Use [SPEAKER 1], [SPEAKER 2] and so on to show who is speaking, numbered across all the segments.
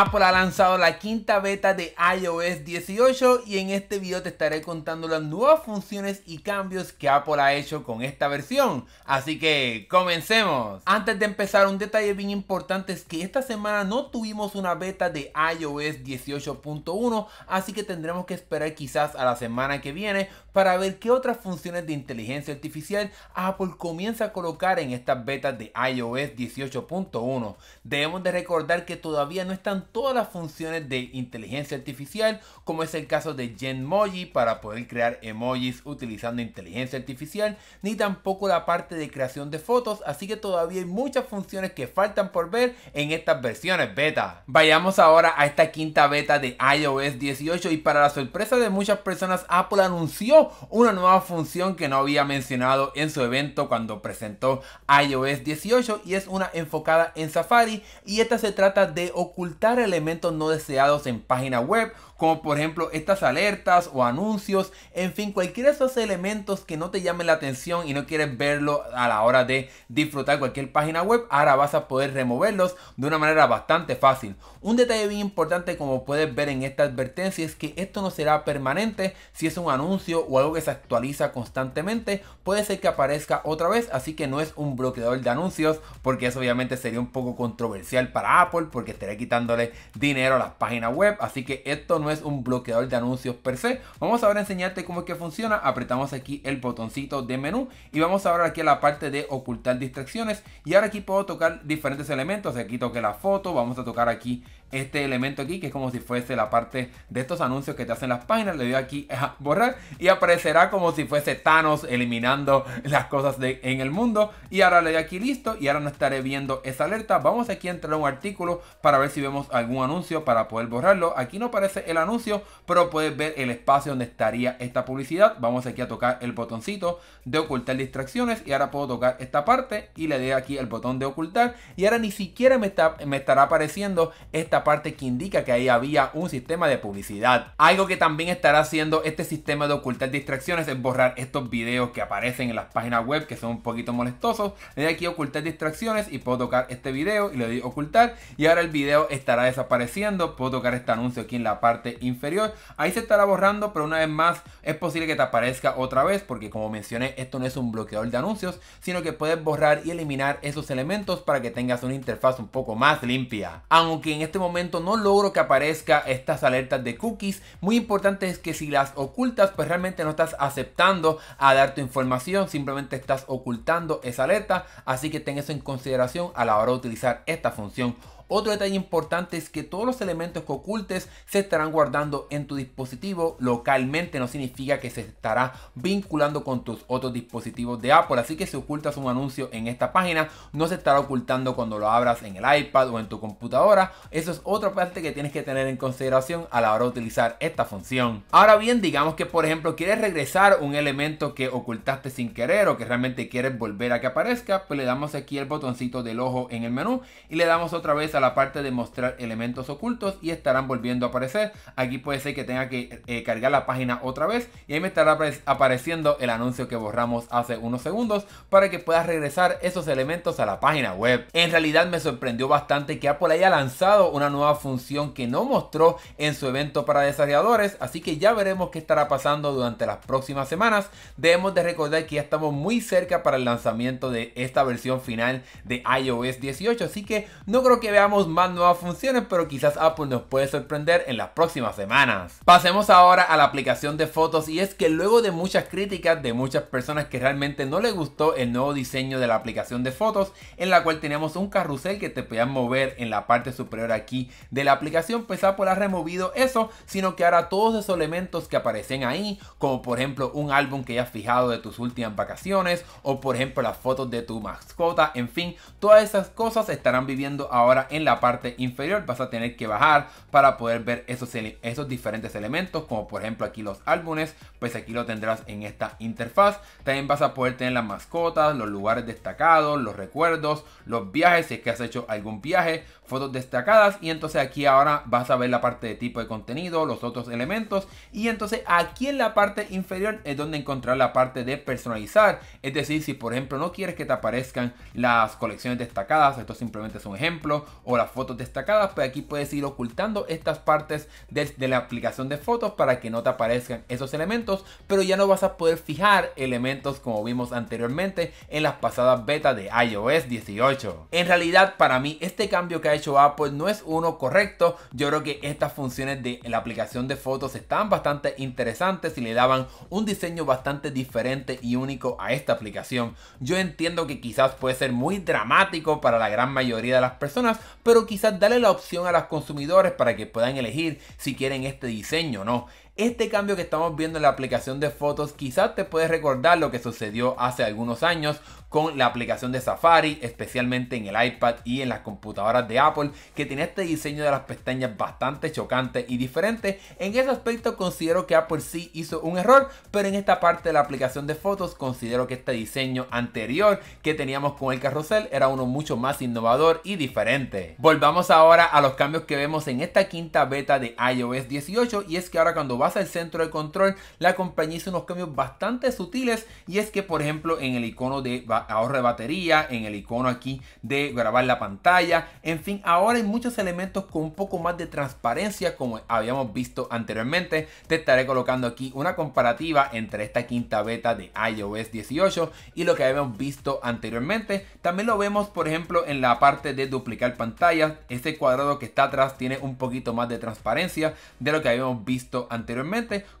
[SPEAKER 1] Apple ha lanzado la quinta beta de iOS 18 y en este video te estaré contando las nuevas funciones y cambios que Apple ha hecho con esta versión. Así que comencemos. Antes de empezar, un detalle bien importante es que esta semana no tuvimos una beta de iOS 18.1, así que tendremos que esperar quizás a la semana que viene para ver qué otras funciones de inteligencia artificial Apple comienza a colocar en estas betas de iOS 18.1. Debemos de recordar que todavía no están todas las funciones de inteligencia artificial, como es el caso de Genmoji para poder crear emojis utilizando inteligencia artificial, ni tampoco la parte de creación de fotos, así que todavía hay muchas funciones que faltan por ver en estas versiones beta. Vayamos ahora a esta quinta beta de iOS 18 y para la sorpresa de muchas personas, Apple anunció una nueva función que no había mencionado en su evento cuando presentó iOS 18 y es una enfocada en Safari y esta se trata de ocultar elementos no deseados en página web, como por ejemplo estas alertas o anuncios, en fin, cualquiera de esos elementos que no te llamen la atención y no quieres verlo a la hora de disfrutar cualquier página web, ahora vas a poder removerlos de una manera bastante fácil. Un detalle bien importante como puedes ver en esta advertencia es que esto no será permanente, si es un anuncio o algo que se actualiza constantemente, puede ser que aparezca otra vez, así que no es un bloqueador de anuncios, porque eso obviamente sería un poco controversial para Apple, porque estaría quitando dinero a las páginas web. Así que esto no es un bloqueador de anuncios per se. Vamos ahora a enseñarte cómo es que funciona. Apretamos aquí el botoncito de menú y vamos a ahora aquí a la parte de ocultar distracciones. Y ahora aquí puedo tocar diferentes elementos. Aquí toque la foto, vamos a tocar aquí este elemento aquí, que es como si fuese la parte de estos anuncios que te hacen las páginas. Le doy aquí a borrar y aparecerá como si fuese Thanos eliminando las cosas en el mundo. Y ahora le doy aquí listo y ahora no estaré viendo esa alerta. Vamos aquí a entrar a un artículo para ver si vemos algún anuncio para poder borrarlo. Aquí no aparece el anuncio, pero puedes ver el espacio donde estaría esta publicidad. Vamos aquí a tocar el botoncito de ocultar distracciones y ahora puedo tocar esta parte y le doy aquí el botón de ocultar y ahora ni siquiera me, está, me estará apareciendo esta parte que indica que ahí había un sistema de publicidad. Algo que también estará haciendo este sistema de ocultar distracciones es borrar estos videos que aparecen en las páginas web que son un poquito molestosos. Le doy aquí ocultar distracciones y puedo tocar este video y le doy ocultar y ahora el video estará desapareciendo. Puedo tocar este anuncio aquí en la parte inferior. Ahí se estará borrando, pero una vez más es posible que te aparezca otra vez porque como mencioné, esto no es un bloqueador de anuncios, sino que puedes borrar y eliminar esos elementos para que tengas una interfaz un poco más limpia. Aunque en este momento momento no logro que aparezca estas alertas de cookies. Muy importante es que si las ocultas, pues realmente no estás aceptando a dar tu información, simplemente estás ocultando esa alerta. Así que ten eso en consideración a la hora de utilizar esta función otro detalle importante es que todos los elementos que ocultes se estarán guardando en tu dispositivo localmente, no significa que se estará vinculando con tus otros dispositivos de Apple, así que si ocultas un anuncio en esta página, no se estará ocultando cuando lo abras en el iPad o en tu computadora. Eso es otra parte que tienes que tener en consideración a la hora de utilizar esta función. Ahora bien, digamos que por ejemplo quieres regresar un elemento que ocultaste sin querer o que realmente quieres volver a que aparezca, pues le damos aquí el botoncito del ojo en el menú y le damos otra vez a la parte de mostrar elementos ocultos y estarán volviendo a aparecer. Aquí puede ser que tenga que eh, cargar la página otra vez y ahí me estará apareciendo el anuncio que borramos hace unos segundos para que puedas regresar esos elementos a la página web. En realidad me sorprendió bastante que Apple haya lanzado una nueva función que no mostró en su evento para desarrolladores, así que ya veremos qué estará pasando durante las próximas semanas. Debemos de recordar que ya estamos muy cerca para el lanzamiento de esta versión final de iOS 18, así que no creo que veamos más nuevas funciones, pero quizás Apple nos puede sorprender en las próximas semanas. Pasemos ahora a la aplicación de fotos y es que luego de muchas críticas de muchas personas que realmente no les gustó el nuevo diseño de la aplicación de fotos, en la cual tenemos un carrusel que te podían mover en la parte superior aquí de la aplicación, pues Apple ha removido eso, sino que ahora todos esos elementos que aparecen ahí, como por ejemplo un álbum que hayas fijado de tus últimas vacaciones, o por ejemplo las fotos de tu mascota, en fin, todas esas cosas estarán viviendo ahora en en la parte inferior vas a tener que bajar para poder ver esos, esos diferentes elementos como por ejemplo aquí los álbumes pues aquí lo tendrás en esta interfaz también vas a poder tener las mascotas los lugares destacados los recuerdos los viajes si es que has hecho algún viaje fotos destacadas y entonces aquí ahora vas a ver la parte de tipo de contenido, los otros elementos y entonces aquí en la parte inferior es donde encontrar la parte de personalizar, es decir, si por ejemplo no quieres que te aparezcan las colecciones destacadas, esto simplemente es un ejemplo, o las fotos destacadas, pues aquí puedes ir ocultando estas partes desde la aplicación de fotos para que no te aparezcan esos elementos, pero ya no vas a poder fijar elementos como vimos anteriormente en las pasadas beta de iOS 18. En realidad para mí este cambio que ha hecho Apple ah, pues no es uno correcto. Yo creo que estas funciones de la aplicación de fotos están bastante interesantes y le daban un diseño bastante diferente y único a esta aplicación. Yo entiendo que quizás puede ser muy dramático para la gran mayoría de las personas, pero quizás darle la opción a los consumidores para que puedan elegir si quieren este diseño o no. Este cambio que estamos viendo en la aplicación de fotos quizás te puedes recordar lo que sucedió hace algunos años con la aplicación de Safari, especialmente en el iPad y en las computadoras de Apple, que tiene este diseño de las pestañas bastante chocante y diferente. En ese aspecto considero que Apple sí hizo un error, pero en esta parte de la aplicación de fotos considero que este diseño anterior que teníamos con el carrusel era uno mucho más innovador y diferente. Volvamos ahora a los cambios que vemos en esta quinta beta de iOS 18 y es que ahora cuando vas el centro de control, la compañía hizo unos cambios bastante sutiles y es que por ejemplo en el icono de ahorro de batería, en el icono aquí de grabar la pantalla, en fin, ahora hay muchos elementos con un poco más de transparencia como habíamos visto anteriormente. Te estaré colocando aquí una comparativa entre esta quinta beta de iOS 18 y lo que habíamos visto anteriormente. También lo vemos por ejemplo en la parte de duplicar pantalla, este cuadrado que está atrás tiene un poquito más de transparencia de lo que habíamos visto anteriormente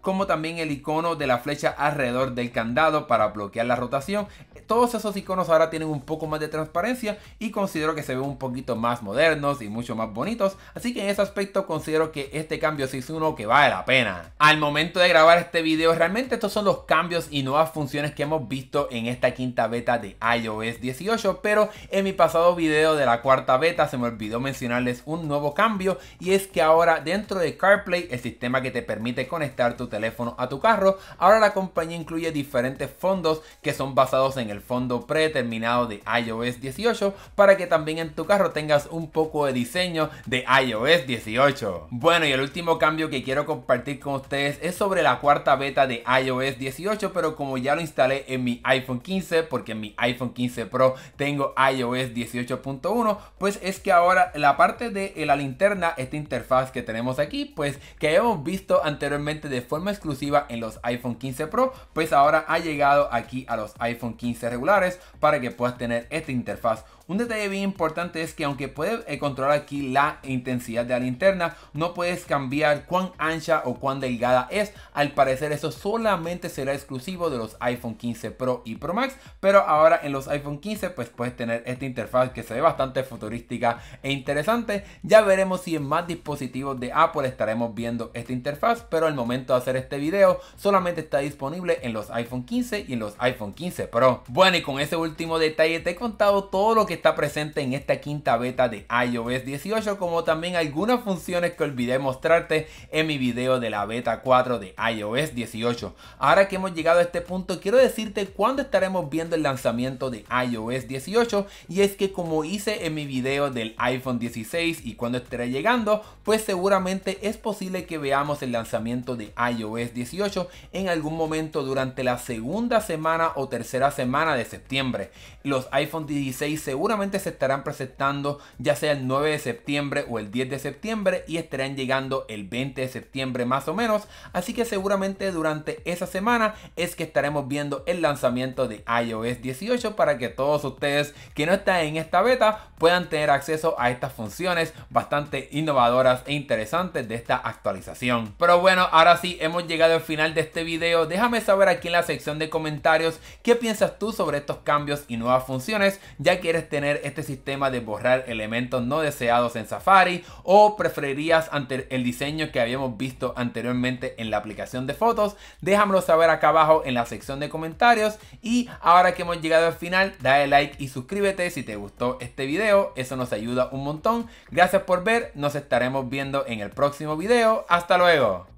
[SPEAKER 1] como también el icono de la flecha alrededor del candado para bloquear la rotación. Todos esos iconos ahora tienen un poco más de transparencia y considero que se ven un poquito más modernos y mucho más bonitos, así que en ese aspecto considero que este cambio sí es uno que vale la pena. Al momento de grabar este video, realmente estos son los cambios y nuevas funciones que hemos visto en esta quinta beta de iOS 18, pero en mi pasado video de la cuarta beta se me olvidó mencionarles un nuevo cambio y es que ahora dentro de CarPlay, el sistema que te permite conectar tu teléfono a tu carro, ahora la compañía incluye diferentes fondos que son basados en el fondo predeterminado de iOS 18 para que también en tu carro tengas un poco de diseño de iOS 18. Bueno, y el último cambio que quiero compartir con ustedes es sobre la cuarta beta de iOS 18, pero como ya lo instalé en mi iPhone 15, porque en mi iPhone 15 Pro tengo iOS 18.1, pues es que ahora la parte de la linterna, esta interfaz que tenemos aquí, pues que hemos visto anteriormente de forma exclusiva en los iPhone 15 Pro, pues ahora ha llegado aquí a los iPhone 15 regulares para que puedas tener esta interfaz un detalle bien importante es que aunque puedes eh, controlar aquí la intensidad de la linterna, no puedes cambiar cuán ancha o cuán delgada es. Al parecer eso solamente será exclusivo de los iPhone 15 Pro y Pro Max, pero ahora en los iPhone 15 pues puedes tener esta interfaz que se ve bastante futurística e interesante. Ya veremos si en más dispositivos de Apple estaremos viendo esta interfaz, pero al momento de hacer este video solamente está disponible en los iPhone 15 y en los iPhone 15 Pro. Bueno y con ese último detalle te he contado todo lo que está presente en esta quinta beta de iOS 18, como también algunas funciones que olvidé mostrarte en mi video de la beta 4 de iOS 18. Ahora que hemos llegado a este punto, quiero decirte cuándo estaremos viendo el lanzamiento de iOS 18 y es que como hice en mi video del iPhone 16 y cuando estará llegando, pues seguramente es posible que veamos el lanzamiento de iOS 18 en algún momento durante la segunda semana o tercera semana de septiembre. Los iPhone 16 seguramente seguramente se estarán presentando ya sea el 9 de septiembre o el 10 de septiembre y estarán llegando el 20 de septiembre más o menos. Así que seguramente durante esa semana es que estaremos viendo el lanzamiento de iOS 18 para que todos ustedes que no están en esta beta puedan tener acceso a estas funciones bastante innovadoras e interesantes de esta actualización. Pero bueno, ahora sí hemos llegado al final de este video. Déjame saber aquí en la sección de comentarios qué piensas tú sobre estos cambios y nuevas funciones ya quieres tener este sistema de borrar elementos no deseados en Safari o preferirías ante el diseño que habíamos visto anteriormente en la aplicación de fotos? Déjamelo saber acá abajo en la sección de comentarios y ahora que hemos llegado al final, dale like y suscríbete si te gustó este video, eso nos ayuda un montón. Gracias por ver, nos estaremos viendo en el próximo video. Hasta luego.